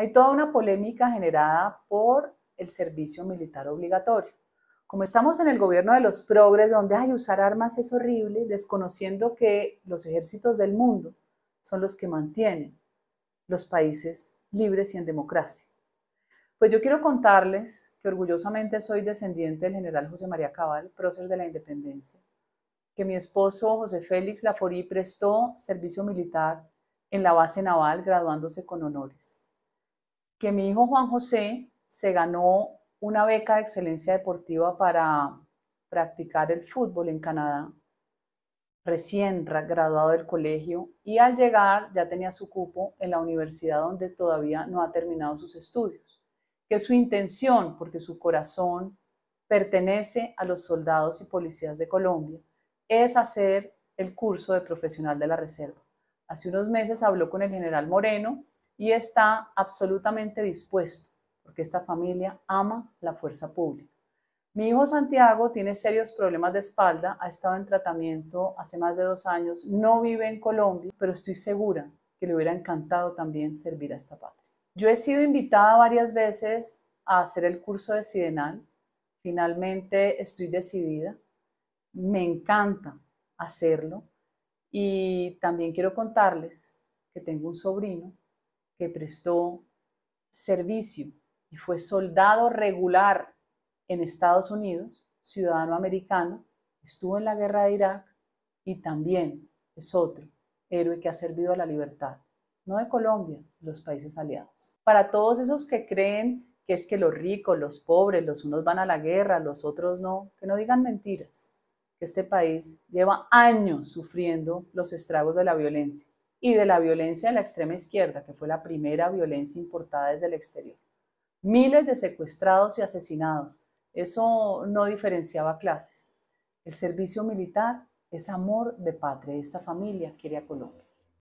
Hay toda una polémica generada por el servicio militar obligatorio. Como estamos en el gobierno de los progres, donde hay usar armas es horrible, desconociendo que los ejércitos del mundo son los que mantienen los países libres y en democracia. Pues yo quiero contarles que orgullosamente soy descendiente del general José María Cabal, prócer de la independencia, que mi esposo José Félix Laforí prestó servicio militar en la base naval graduándose con honores que mi hijo Juan José se ganó una beca de excelencia deportiva para practicar el fútbol en Canadá, recién graduado del colegio, y al llegar ya tenía su cupo en la universidad donde todavía no ha terminado sus estudios, que su intención, porque su corazón pertenece a los soldados y policías de Colombia, es hacer el curso de profesional de la reserva. Hace unos meses habló con el general Moreno, y está absolutamente dispuesto, porque esta familia ama la fuerza pública. Mi hijo Santiago tiene serios problemas de espalda, ha estado en tratamiento hace más de dos años, no vive en Colombia, pero estoy segura que le hubiera encantado también servir a esta patria. Yo he sido invitada varias veces a hacer el curso de Sidenal, finalmente estoy decidida, me encanta hacerlo y también quiero contarles que tengo un sobrino que prestó servicio y fue soldado regular en Estados Unidos, ciudadano americano, estuvo en la guerra de Irak y también es otro héroe que ha servido a la libertad, no de Colombia, los países aliados. Para todos esos que creen que es que los ricos, los pobres, los unos van a la guerra, los otros no, que no digan mentiras, que este país lleva años sufriendo los estragos de la violencia y de la violencia de la extrema izquierda, que fue la primera violencia importada desde el exterior. Miles de secuestrados y asesinados. Eso no diferenciaba clases. El servicio militar es amor de patria. Esta familia quiere a Colombia.